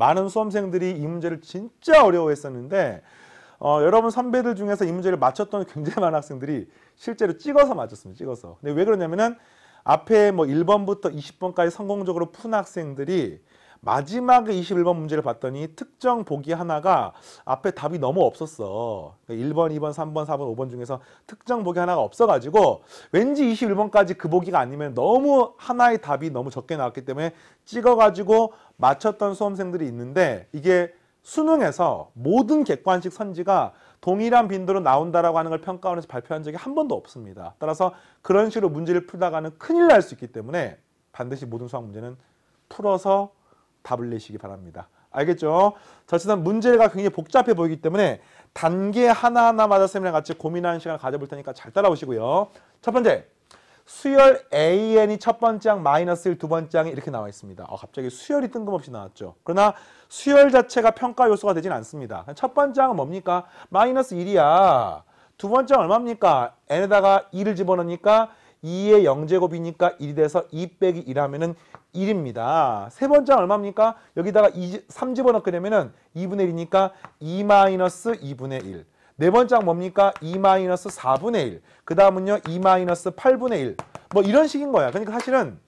많은 수험생들이 이 문제를 진짜 어려워했었는데 어, 여러분 선배들 중에서 이 문제를 맞췄던 굉장히 많은 학생들이 실제로 찍어서 맞췄습니다. 찍어서. 근데 왜 그러냐면은 앞에 뭐 1번부터 20번까지 성공적으로 푼 학생들이 마지막에 21번 문제를 봤더니 특정 보기 하나가 앞에 답이 너무 없었어. 1번, 2번, 3번, 4번, 5번 중에서 특정 보기 하나가 없어가지고 왠지 21번까지 그 보기가 아니면 너무 하나의 답이 너무 적게 나왔기 때문에 찍어가지고 맞췄던 수험생들이 있는데 이게 수능에서 모든 객관식 선지가 동일한 빈도로 나온다라고 하는 걸 평가원에서 발표한 적이 한 번도 없습니다. 따라서 그런 식으로 문제를 풀다가는 큰일 날 수 있기 때문에 반드시 모든 수학 문제는 풀어서 답을 내시기 바랍니다. 알겠죠? 자칫한 문제가 굉장히 복잡해 보이기 때문에 단계 하나하나마다 선생님이랑 같이 고민하는 시간을 가져볼 테니까 잘 따라오시고요. 첫 번째, 수열 AN이 첫 번째 항 마이너스 1, 두 번째 항이 이렇게 나와 있습니다. 어, 갑자기 수열이 뜬금없이 나왔죠. 그러나 수열 자체가 평가 요소가 되진 않습니다. 첫 번째 항은 뭡니까? 마이너스 1이야. 두 번째 항 얼마입니까? n에다가 2를 집어넣으니까 2의 0제곱이니까 1이 돼서 2 빼기 1 하면은 1입니다. 세 번째 얼마입니까? 여기다가 2, 3 집어넣게 되면은 2분의 1이니까 2 마이너스 2분의 1. 네 번째 뭡니까? 2 마이너스 4분의 1. 그 다음은요 2 마이너스 8분의 1. 뭐 이런 식인 거야. 그러니까 사실은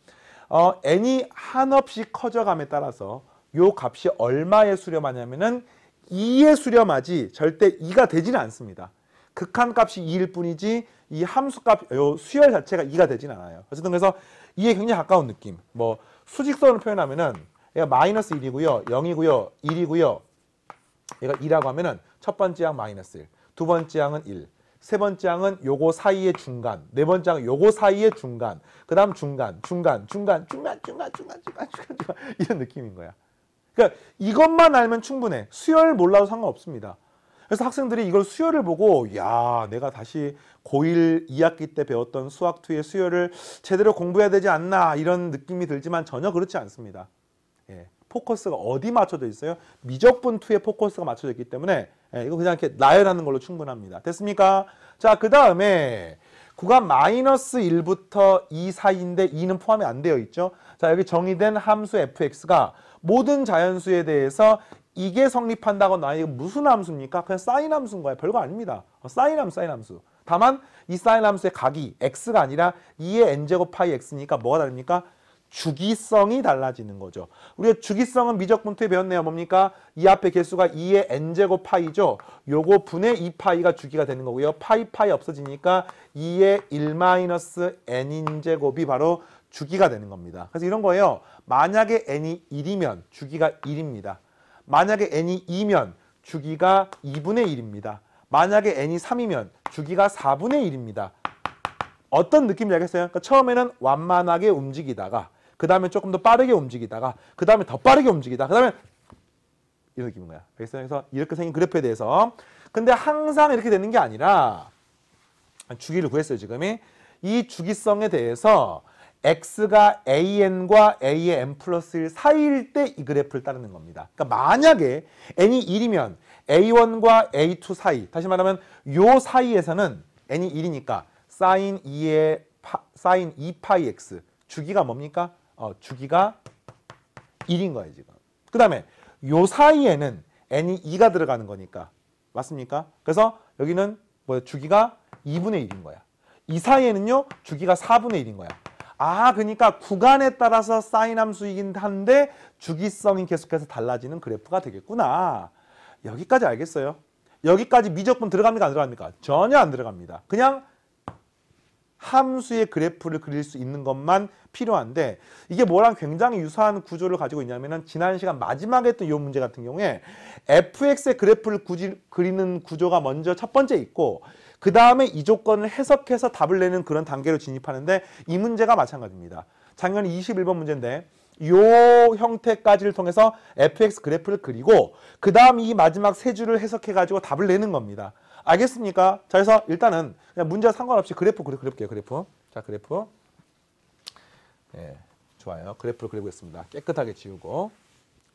어, n이 한없이 커져감에 따라서 요 값이 얼마에 수렴하냐면은 2에 수렴하지 절대 2가 되지는 않습니다. 극한값이 2일 뿐이지 이 함수값 요 수열 자체가 2가 되진 않아요. 어쨌든 그래서 2에 굉장히 가까운 느낌. 뭐수직선을 표현하면은 얘가 마이너스 1이고요. 0이고요. 1이고요. 얘가 2라고 하면은 첫 번째 항 마이너스 1, 두 번째 항은 1, 세 번째 항은 요거 사이의 중간, 네 번째 항은 요거 사이의 중간, 그 다음 중간, 중간, 중간, 중간, 중간, 중간, 중간, 중간, 중간 이런 느낌인 거야. 그러니까 이것만 알면 충분해. 수열 몰라도 상관없습니다. 그래서 학생들이 이걸 수요를 보고 야 내가 다시 고1 2학기 때 배웠던 수학 2의 수요를 제대로 공부해야 되지 않나 이런 느낌이 들지만 전혀 그렇지 않습니다. 예, 포커스가 어디 맞춰져 있어요? 미적분 2의 포커스가 맞춰져 있기 때문에 예, 이거 그냥 이렇게 나열하는 걸로 충분합니다. 됐습니까? 자, 그 다음에 구간 마이너스 1부터 2 사이인데 2는 포함이 안 되어 있죠. 자, 여기 정의된 함수 fx가 모든 자연수에 대해서 이게 성립한다고나 아니 무슨 함수입니까? 그냥 사인 함수인 거야. 별거 아닙니다. 어, 사인 함수, 사인 함수. 다만 이 사인 함수의 각이 x가 아니라 2의 n제곱 파이 x니까 뭐가 다릅니까? 주기성이 달라지는 거죠. 우리가 주기성은 미적분투에 배웠네요. 뭡니까? 이 앞에 개수가 2의 n제곱 파이죠. 요거 분의 2파이가 주기가 되는 거고요. 파이 파이 없어지니까 2의 1-n인제곱이 바로 주기가 되는 겁니다. 그래서 이런 거예요. 만약에 n이 1이면 주기가 1입니다. 만약에 n이 2면 주기가 2분의 1입니다. 만약에 n이 3이면 주기가 4분의 1입니다. 어떤 느낌인지 알겠어요? 그러니까 처음에는 완만하게 움직이다가 그 다음에 조금 더 빠르게 움직이다가 그 다음에 더 빠르게 움직이다 그 다음에 이런 느낌인 거야. 알겠어요? 그래서 이렇게 생긴 그래프에 대해서 근데 항상 이렇게 되는 게 아니라 주기를 구했어요 지금이 이 주기성에 대해서 x가 an과 a의 n 플러스 1 사이일 때 이 그래프를 따르는 겁니다. 그러니까 만약에 n이 1이면 a1과 a2 사이, 다시 말하면 요 사이에서는 n이 1이니까 sin 2의 파, sin 2파이 x 주기가 뭡니까? 어, 주기가 1인 거예요, 지금. 그 다음에 요 사이에는 n이 2가 들어가는 거니까 맞습니까? 그래서 여기는 뭐 주기가 2분의 1인 거야. 이 사이에는요, 주기가 4분의 1인 거야. 아 그러니까 구간에 따라서 사인함수이긴 한데 주기성이 계속해서 달라지는 그래프가 되겠구나. 여기까지 알겠어요. 여기까지 미적분 들어갑니까 안 들어갑니까? 전혀 안 들어갑니다. 그냥 함수의 그래프를 그릴 수 있는 것만 필요한데 이게 뭐랑 굉장히 유사한 구조를 가지고 있냐면 지난 시간 마지막에 했던 이 문제 같은 경우에 fx의 그래프를 굳이 그리는 구조가 먼저 첫 번째 있고 그 다음에 이 조건을 해석해서 답을 내는 그런 단계로 진입하는데 이 문제가 마찬가지입니다. 작년 21번 문제인데 요 형태까지를 통해서 fx 그래프를 그리고 그 다음 이 마지막 세 줄을 해석해가지고 답을 내는 겁니다. 알겠습니까? 자, 그래서 일단은 그냥 문제와 상관없이 그래프 그려 그게요 그래프. 자, 그래프. 예, 좋아요. 그래프를 그리고있습니다 깨끗하게 지우고.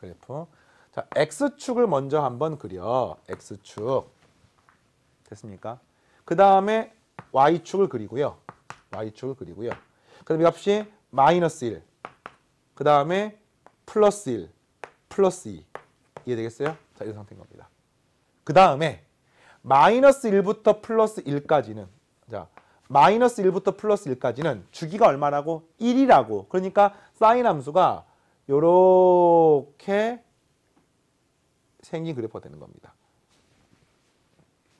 그래프. 자, x축을 먼저 한번 그려. x축. 됐습니까? 그 다음에 y축을 그리고요. y축을 그리고요. 그럼 이 값이 마이너스 1, 그 다음에 플러스 1, 플러스 2. 이해되겠어요? 자, 이런 상태인 겁니다. 그 다음에 마이너스 1부터 플러스 1까지는 자 마이너스 1부터 플러스 1까지는 주기가 얼마라고? 1이라고. 그러니까 사인 함수가 요렇게 생긴 그래프가 되는 겁니다.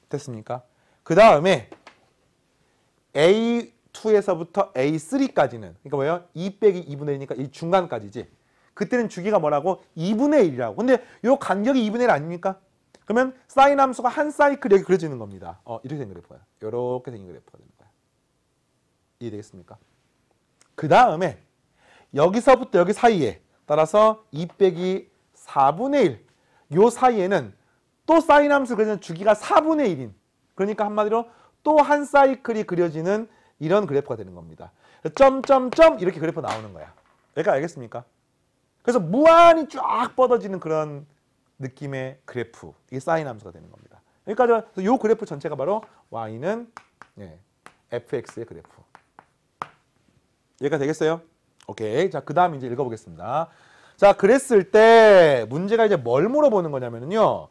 됐습니까? 그 다음에 A2에서부터 A3까지는 그러니까 뭐예요? 2 빼기 2분의 1이니까 이 중간까지지. 그때는 주기가 뭐라고? 2분의 1이라고. 근데 요 간격이 2분의 1 아닙니까? 그러면 사인 함수가 한 사이클 여기 그려지는 겁니다. 어, 이렇게 생된 그래프가. 이렇게 생긴 그래프가 되는 거야. 이해되겠습니까? 그 다음에 여기서부터 여기 사이에 따라서 2 빼기 4분의 1. 요 사이에는 또 사인 함수 그려지는 주기가 4분의 1인 그러니까 한마디로 또 한 사이클이 그려지는 이런 그래프가 되는 겁니다. 점점점 이렇게 그래프 나오는 거야. 여기까 알겠습니까? 그래서 무한히 쫙 뻗어지는 그런 느낌의 그래프 이게 사인 함수가 되는 겁니다. 여기까지 이 그래프 전체가 바로 y는 예, fx의 그래프. 여기가 되겠어요? 오케이. 자, 그 다음 이제 읽어보겠습니다. 자, 그랬을 때 문제가 이제 뭘 물어보는 거냐면요.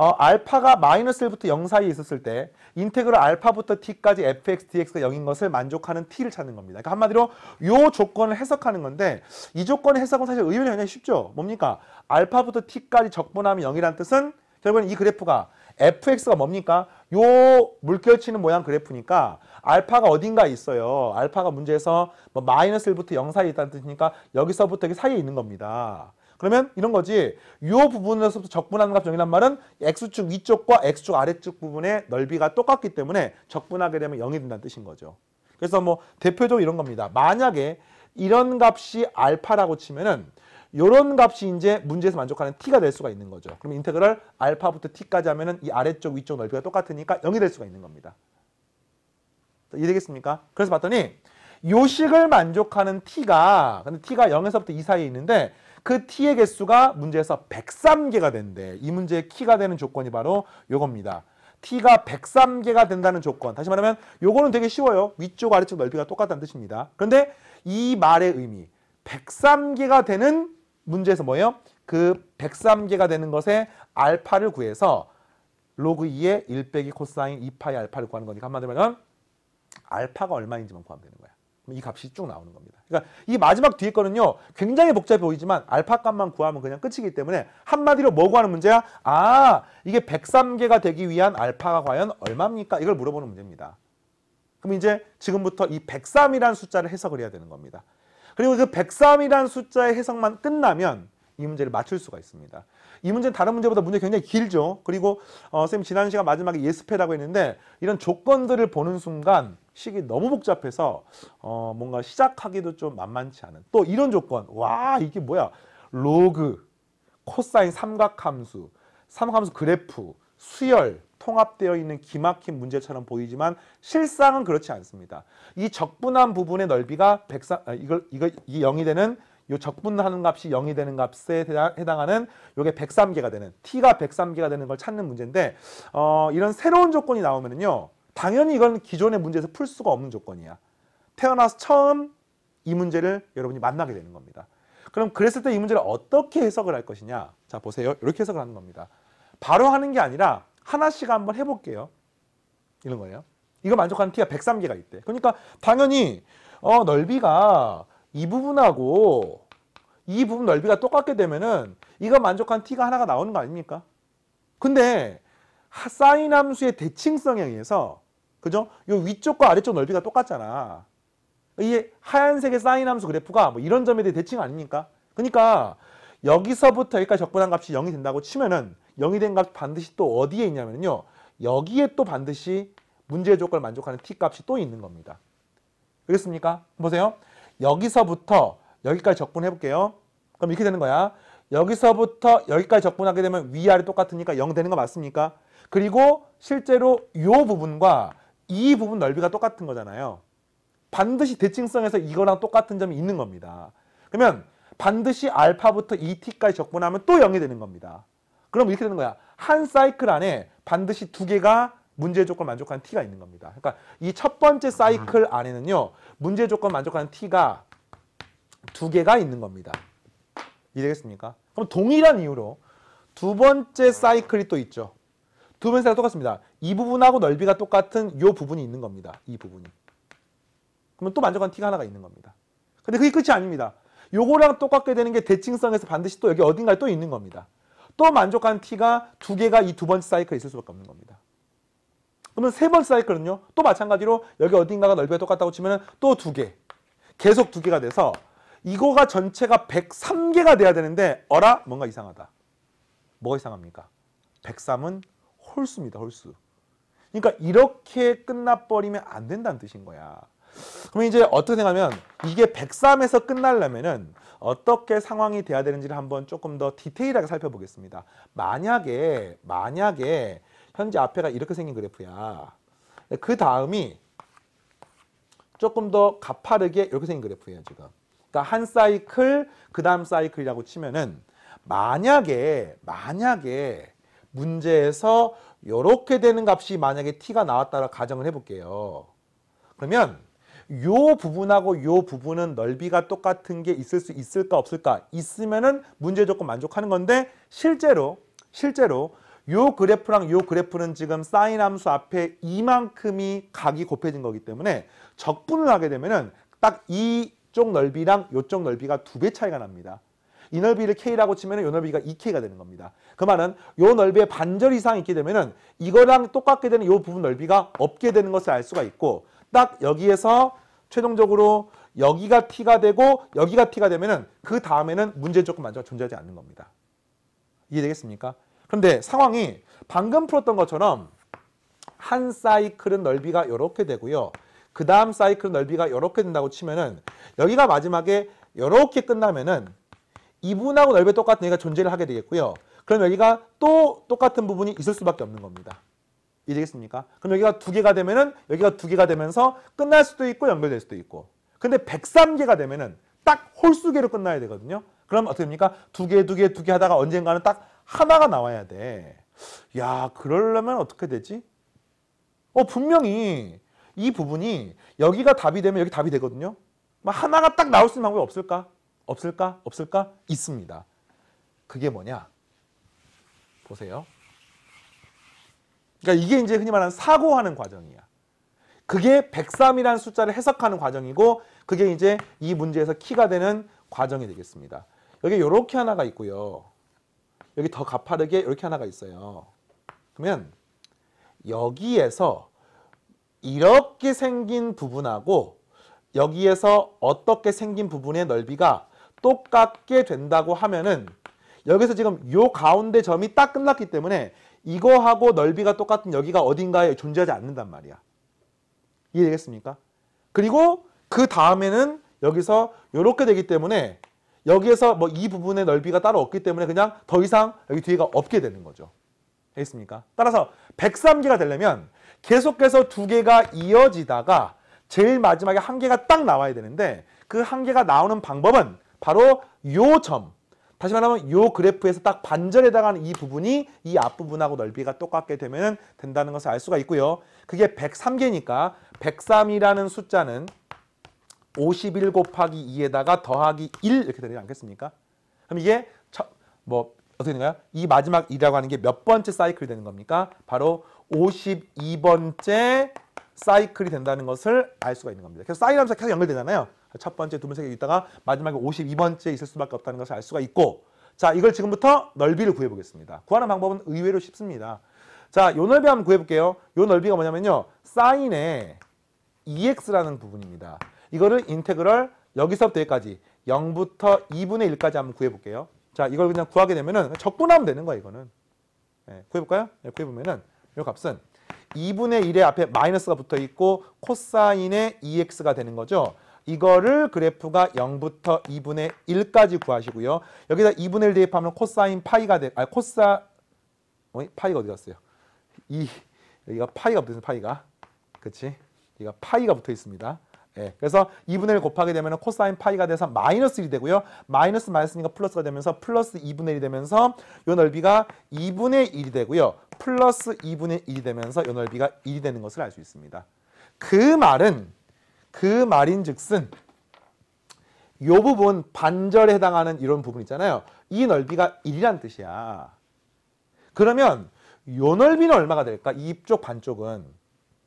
어, 알파가 마이너스 1부터 0 사이에 있었을 때 인테그럴 알파부터 t까지 fx dx가 0인 것을 만족하는 t를 찾는 겁니다. 그러니까 한마디로 요 조건을 해석하는 건데 이조건을 해석은 사실 의외로 굉장히 쉽죠. 뭡니까? 알파부터 t까지 적분하면 0이라는 뜻은 결국은이 그래프가 fx가 뭡니까? 요 물결치는 모양 그래프니까 알파가 어딘가 있어요. 알파가 문제에서 뭐 마이너스 1부터 0 사이에 있다는 뜻이니까 여기서부터 여기 사이에 있는 겁니다. 그러면 이런 거지. 이 부분에서부터 적분하는 값 정의란 말은 x축 위쪽과 x축 아래쪽 부분의 넓이가 똑같기 때문에 적분하게 되면 0이 된다는 뜻인 거죠. 그래서 뭐 대표적으로 이런 겁니다. 만약에 이런 값이 알파라고 치면은 이런 값이 이제 문제에서 만족하는 t가 될 수가 있는 거죠. 그럼 인테그럴 알파부터 t까지 하면은 이 아래쪽 위쪽 넓이가 똑같으니까 0이 될 수가 있는 겁니다. 이해되겠습니까? 그래서 봤더니 요식을 만족하는 t가 근데 t가 0에서부터 2 사이에 있는데 그 t의 개수가 문제에서 103개가 된대. 이 문제의 키가 되는 조건이 바로 요겁니다. t가 103개가 된다는 조건. 다시 말하면 요거는 되게 쉬워요. 위쪽 아래쪽 넓이가 똑같다는 뜻입니다. 그런데 이 말의 의미 103개가 되는 문제에서 뭐예요? 그 103개가 되는 것에 알파를 구해서 로그 2의 1 빼기 코사인 2파의 알파를 구하는 거니까 한마디로 말하면 알파가 얼마인지만 구하면 되는 거예요 이 값이 쭉 나오는 겁니다. 그러니까 이 마지막 뒤에 거는요. 굉장히 복잡해 보이지만 알파값만 구하면 그냥 끝이기 때문에 한마디로 뭐 구하는 문제야? 아 이게 103개가 되기 위한 알파가 과연 얼마입니까? 이걸 물어보는 문제입니다. 그럼 이제 지금부터 이 103이라는 숫자를 해석을 해야 되는 겁니다. 그리고 그 103이라는 숫자의 해석만 끝나면 이 문제를 맞출 수가 있습니다. 이 문제는 다른 문제보다 문제 굉장히 길죠. 그리고 어, 선생님 지난 시간 마지막에 예습해라고 했는데 이런 조건들을 보는 순간 식이 너무 복잡해서 어 뭔가 시작하기도 좀 만만치 않은 또 이런 조건 와 이게 뭐야 로그 코사인 삼각함수 삼각함수 그래프 수열 통합되어 있는 기막힌 문제처럼 보이지만 실상은 그렇지 않습니다. 이 적분한 부분의 넓이가 백사 아, 이걸, 이걸, 이영이 되는 이 적분하는 값이 0이 되는 값에 해당하는 이게 103개가 되는 t가 103개가 되는 걸 찾는 문제인데 어, 이런 새로운 조건이 나오면은요. 당연히 이건 기존의 문제에서 풀 수가 없는 조건이야. 태어나서 처음 이 문제를 여러분이 만나게 되는 겁니다. 그럼 그랬을 때 이 문제를 어떻게 해석을 할 것이냐. 자, 보세요. 이렇게 해석을 하는 겁니다. 바로 하는 게 아니라 하나씩 한번 해볼게요. 이런 거예요. 이거 만족하는 t가 103개가 있대. 그러니까 당연히 어, 넓이가 이 부분하고 이 부분 넓이가 똑같게 되면은 이거 만족한 t가 하나가 나오는 거 아닙니까? 근데 사인 함수의 대칭성에 의해서 그죠? 요 위쪽과 아래쪽 넓이가 똑같잖아. 이 하얀색의 사인 함수 그래프가 뭐 이런 점에 대해 대칭 아닙니까? 그러니까 여기서부터 여기까지 적분한 값이 0이 된다고 치면은 0이 된 값 반드시 또 어디에 있냐면요. 여기에 또 반드시 문제의 조건을 만족하는 t 값이 또 있는 겁니다. 알겠습니까? 보세요. 여기서부터 여기까지 적분해 볼게요. 그럼 이렇게 되는 거야. 여기서부터 여기까지 적분하게 되면 위아래 똑같으니까 0 되는 거 맞습니까? 그리고 실제로 요 부분과 이 부분 넓이가 똑같은 거잖아요. 반드시 대칭성에서 이거랑 똑같은 점이 있는 겁니다. 그러면 반드시 알파부터 2t까지 적분하면 또 0이 되는 겁니다. 그럼 이렇게 되는 거야. 한 사이클 안에 반드시 두 개가 문제 조건 만족하는 t가 있는 겁니다. 그러니까 이 첫 번째 사이클 안에는요. 문제 조건 만족하는 t가 두 개가 있는 겁니다. 이해되겠습니까? 그럼 동일한 이유로 두 번째 사이클이 또 있죠. 두번째가 똑같습니다. 이 부분하고 넓이가 똑같은 이 부분이 있는 겁니다. 이 부분이. 그러면 또 만족한 티가 하나가 있는 겁니다. 근데 그게 끝이 아닙니다. 요거랑 똑같게 되는 게 대칭성에서 반드시 또 여기 어딘가에 또 있는 겁니다. 또 만족한 티가 두 개가 이 두 번째 사이클에 있을 수밖에 없는 겁니다. 그러면 세 번째 사이클은요. 또 마찬가지로 여기 어딘가가 넓이가 똑같다고 치면 또 두 개. 계속 두 개가 돼서 이거가 전체가 103개가 돼야 되는데 어라? 뭔가 이상하다. 뭐가 이상합니까? 103은 홀수입니다. 홀수. 그러니까 이렇게 끝나버리면 안 된다는 뜻인 거야. 그럼 이제 어떻게 생각하면 이게 103에서 끝날려면은 어떻게 상황이 돼야 되는지를 한번 조금 더 디테일하게 살펴보겠습니다. 만약에 만약에 현재 앞에가 이렇게 생긴 그래프야. 네, 그 다음이 조금 더 가파르게 이렇게 생긴 그래프예요 지금. 그러니까 한 사이클 그 다음 사이클이라고 치면은 만약에 만약에 문제에서 이렇게 되는 값이 만약에 t가 나왔다라 가정을 해볼게요. 그러면 요 부분하고 요 부분은 넓이가 똑같은 게 있을 수 있을까 없을까 있으면은 문제 조건 만족하는 건데 실제로 실제로 요 그래프랑 요 그래프는 지금 사인 함수 앞에 이만큼이 각이 곱해진 거기 때문에 적분을 하게 되면은 딱 이쪽 넓이랑 요쪽 넓이가 두 배 차이가 납니다. 이 넓이를 K라고 치면 이 넓이가 2K가 되는 겁니다. 그 말은 이 넓이의 반절 이상 있게 되면은 이거랑 똑같게 되는 이 부분 넓이가 없게 되는 것을 알 수가 있고 딱 여기에서 최종적으로 여기가 T가 되고 여기가 T가 되면은 그 다음에는 문제 조건 만져 존재하지 않는 겁니다. 이해되겠습니까? 그런데 상황이 방금 풀었던 것처럼 한 사이클은 넓이가 이렇게 되고요. 그 다음 사이클 넓이가 이렇게 된다고 치면은 여기가 마지막에 이렇게 끝나면은 2분하고 넓이 똑같으니가 존재를 하게 되겠고요. 그럼 여기가 또 똑같은 부분이 있을 수밖에 없는 겁니다. 이해되겠습니까? 그럼 여기가 두 개가 되면은 여기가 두 개가 되면서 끝날 수도 있고 연결될 수도 있고. 근데 103개가 되면은 딱 홀수개로 끝나야 되거든요. 그럼 어떻게 됩니까? 두 개, 두 개, 두 개 하다가 언젠가는 딱 하나가 나와야 돼. 야, 그러려면 어떻게 되지? 어, 분명히 이 부분이 여기가 답이 되면 여기 답이 되거든요. 하나가 딱 나올 수 있는 방법이 없을까? 없을까? 없을까? 있습니다. 그게 뭐냐? 보세요. 그러니까 이게 이제 흔히 말하는 사고하는 과정이야. 그게 103이라는 숫자를 해석하는 과정이고 그게 이제 이 문제에서 키가 되는 과정이 되겠습니다. 여기 이렇게 하나가 있고요. 여기 더 가파르게 이렇게 하나가 있어요. 그러면 여기에서 이렇게 생긴 부분하고 여기에서 어떻게 생긴 부분의 넓이가 똑같게 된다고 하면은 여기서 지금 요 가운데 점이 딱 끝났기 때문에 이거하고 넓이가 똑같은 여기가 어딘가에 존재하지 않는단 말이야. 이해되겠습니까? 그리고 그 다음에는 여기서 요렇게 되기 때문에 여기에서 뭐 이 부분의 넓이가 따로 없기 때문에 그냥 더 이상 여기 뒤에가 없게 되는 거죠. 되겠습니까? 따라서 103개가 되려면 계속해서 두 개가 이어지다가 제일 마지막에 한 개가 딱 나와야 되는데 그 한 개가 나오는 방법은 바로 요 점. 다시 말하면 요 그래프에서 딱 반절에 해당하는 이 부분이 이 앞부분하고 넓이가 똑같게 되면 된다는 것을 알 수가 있고요. 그게 103개니까 103이라는 숫자는 51 곱하기 2에다가 더하기 1 이렇게 되지 않겠습니까? 그럼 이게 뭐 어떻게 되는가요? 이 마지막 2라고 하는 게 몇 번째 사이클이 되는 겁니까? 바로 52번째 사이클이 된다는 것을 알 수가 있는 겁니다. 그래서 사이클하면서 계속 연결되잖아요. 첫 번째, 두 번째 있다가 마지막에 52번째 있을 수밖에 없다는 것을 알 수가 있고 자 이걸 지금부터 넓이를 구해보겠습니다. 구하는 방법은 의외로 쉽습니다. 자, 요 넓이 한번 구해볼게요. 요 넓이가 뭐냐면요. 사인의 EX라는 부분입니다. 이거를 인테그럴 여기서부터 여기까지 0부터 2분의 1까지 한번 구해볼게요. 자, 이걸 그냥 구하게 되면은 적분하면 되는 거야, 이거는. 예, 구해볼까요? 예, 구해보면은 요 값은 2분의 1의 앞에 마이너스가 붙어 있고 코사인의 EX가 되는 거죠. 이거를 그래프가 0부터 2분의 1까지 구하시고요. 여기다 2분의 1 대입하면 코사인 파이가 되, 아 코사 어이, 파이가 어디 갔어요? 이 여기가 파이가 붙어 있 파이가 그렇지? 여기가 파이가 붙어 있습니다. 예, 그래서 2분의 1 곱하게 되면 코사인 파이가 돼서 마이너스 1이 되고요. 마이너스 마이너스니까 플러스가 되면서 플러스 2분의 1이 되면서 요 넓이가 2분의 1이 되고요. 플러스 2분의 1이 되면서 요 넓이가 1이 되는 것을 알 수 있습니다. 그 말은 그 말인즉슨 요 부분 반절에 해당하는 이런 부분 있잖아요. 이 넓이가 1이란 뜻이야. 그러면 요 넓이는 얼마가 될까? 이쪽 반쪽은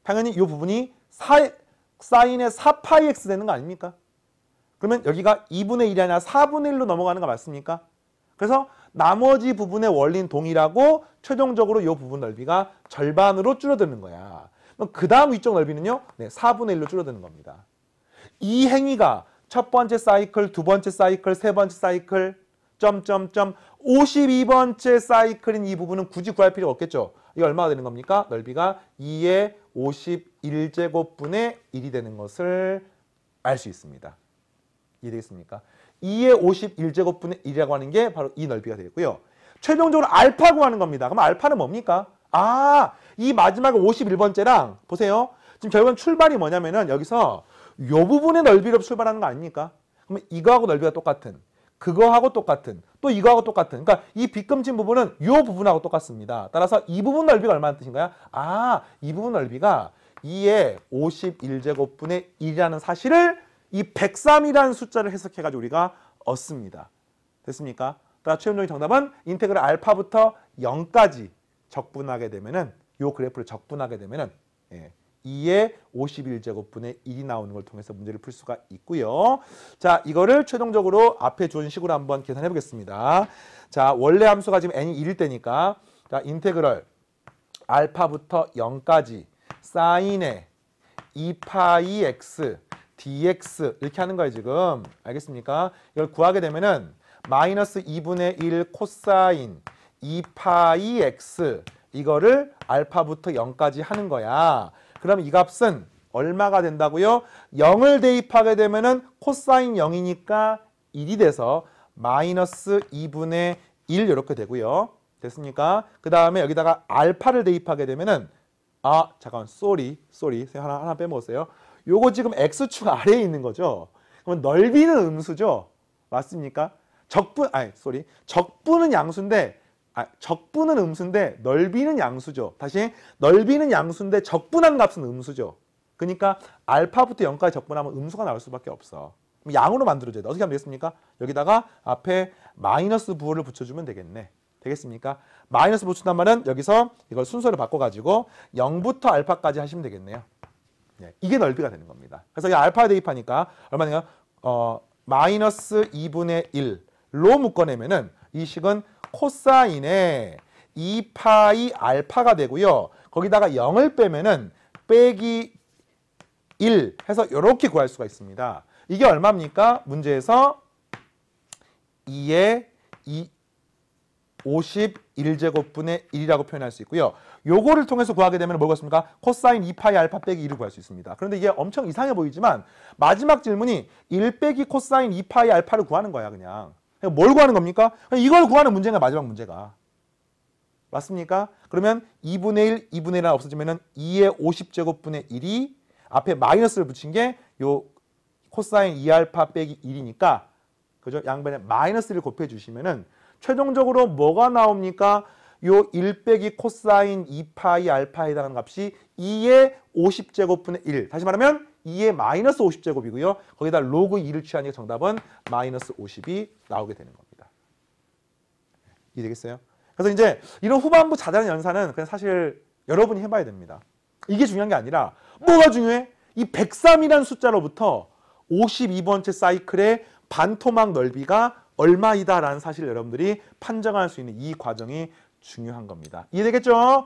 당연히 요 부분이 4, 사인의 4파이x 되는 거 아닙니까? 그러면 여기가 2분의 1이 아니라 4분의 1로 넘어가는 거 맞습니까? 그래서 나머지 부분의 원리는 동일하고 최종적으로 요 부분 넓이가 절반으로 줄어드는 거야. 그 다음 위쪽 넓이는요. 네, 4분의 1로 줄어드는 겁니다. 이 행위가 첫 번째 사이클, 두 번째 사이클, 세 번째 사이클, 점점점 52번째 사이클인 이 부분은 굳이 구할 필요가 없겠죠. 이게 얼마가 되는 겁니까? 넓이가 2의 51제곱분의 1이 되는 것을 알 수 있습니다. 이해되겠습니까? 2의 51제곱분의 1이라고 하는 게 바로 이 넓이가 되겠고요. 최종적으로 알파 구하는 겁니다. 그럼 알파는 뭡니까? 아, 이 마지막 51번째랑 보세요. 지금 결국은 출발이 뭐냐면은 여기서 요 부분의 넓이로 출발하는 거 아닙니까? 그러면 이거하고 넓이가 똑같은, 그거하고 똑같은, 또 이거하고 똑같은. 그러니까 이 빗금진 부분은 요 부분하고 똑같습니다. 따라서 이 부분 넓이가 얼마나 뜻인가요? 아, 이 부분 넓이가 2의 51제곱분의 1이라는 사실을 이 103이라는 숫자를 해석해가지고 우리가 얻습니다. 됐습니까? 따라 최현종의 정답은 인테그랄 알파부터 0까지 적분하게 되면은 요 그래프를 적분하게 되면은 예, 2의 51제곱분의 1이 나오는 걸 통해서 문제를 풀 수가 있고요. 자, 이거를 최종적으로 앞에 주은 식으로 한번 계산해 보겠습니다. 자, 원래 함수가 지금 n이 1일 때니까 자, 인테그럴 알파부터 0까지 사인의 2파이 x dx 이렇게 하는 거예요, 지금. 알겠습니까? 이걸 구하게 되면은 마이너스 2분의 1 코사인 2파이 x 이거를 알파부터 0까지 하는 거야. 그럼 이 값은 얼마가 된다고요? 0을 대입하게 되면 코사인 0이니까 1이 돼서 마이너스 2분의 1 이렇게 되고요. 됐습니까? 그 다음에 여기다가 알파를 대입하게 되면은 아 잠깐만 쏘리 쏘리 하나 하나 빼먹었어요. 요거 지금 x축 아래에 있는 거죠. 그럼 넓이는 음수죠. 맞습니까? 적분 아니 쏘리 적분은 양수인데 아, 적분은 음수인데 넓이는 양수죠. 다시 넓이는 양수인데 적분한 값은 음수죠. 그러니까 알파부터 0까지 적분하면 음수가 나올 수밖에 없어. 양으로 만들어져야 돼. 어떻게 하면 되겠습니까? 여기다가 앞에 마이너스 부호를 붙여주면 되겠네. 되겠습니까? 마이너스 붙인단 말은 여기서 이걸 순서를 바꿔가지고 0부터 알파까지 하시면 되겠네요. 예, 이게 넓이가 되는 겁니다. 그래서 이 알파 대입하니까 얼마냐? 어, 마이너스 2분의 1로 묶어내면은 이 식은 코사인에 2파이 알파가 되고요. 거기다가 0을 빼면은 빼기 1 해서 이렇게 구할 수가 있습니다. 이게 얼마입니까? 문제에서 2의 2, 51제곱분의 1이라고 표현할 수 있고요. 요거를 통해서 구하게 되면 뭐겠습니까? 코사인 2파이 알파 빼기 1을 구할 수 있습니다. 그런데 이게 엄청 이상해 보이지만 마지막 질문이 1 빼기 코사인 2파이 알파를 구하는 거야 그냥. 뭘 구하는 겁니까? 이걸 구하는 문제가 마지막 문제가. 맞습니까? 그러면 2분의 1, 2분의 1 하나 없어지면 2의 50제곱분의 1이 앞에 마이너스를 붙인 게 요 코사인 2알파 빼기 1이니까 그죠? 양변에 마이너스를 곱해 주시면은 최종적으로 뭐가 나옵니까? 요1 빼기 코사인 2파이 알파에 해당하는 값이 2의 50제곱분의 1. 다시 말하면 2에 마이너스 50제곱이고요. 거기다 로그 2를 취하니까 정답은 마이너스 50이 나오게 되는 겁니다. 이해되겠어요? 그래서 이제 이런 후반부 자잘한 연산은 그냥 사실 여러분이 해봐야 됩니다. 이게 중요한 게 아니라 뭐가 중요해? 이 103이라는 숫자로부터 52번째 사이클의 반토막 넓이가 얼마이다라는 사실을 여러분들이 판정할 수 있는 이 과정이 중요한 겁니다. 이해되겠죠?